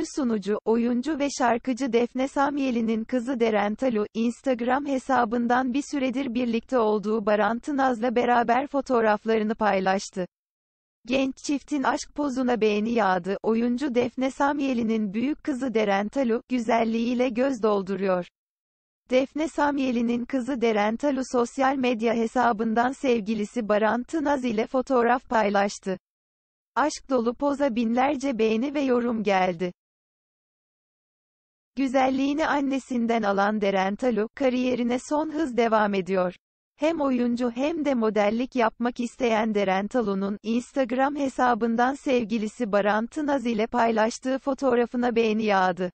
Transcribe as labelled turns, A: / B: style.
A: ünlü sunucu, oyuncu ve şarkıcı Defne Samyeli'nin kızı Deren Talu, Instagram hesabından bir süredir birlikte olduğu Baran Naz'la beraber fotoğraflarını paylaştı. Genç çiftin aşk pozuna beğeni yağdı, oyuncu Defne Samyeli'nin büyük kızı Deren Talu, güzelliğiyle göz dolduruyor. Defne Samyeli'nin kızı Deren Talu sosyal medya hesabından sevgilisi Baran Tınaz ile fotoğraf paylaştı. Aşk dolu poza binlerce beğeni ve yorum geldi. Güzelliğini annesinden alan Deren Talu, kariyerine son hız devam ediyor. Hem oyuncu hem de modellik yapmak isteyen Deren Talu'nun, Instagram hesabından sevgilisi Baran Tınaz ile paylaştığı fotoğrafına beğeni yağdı.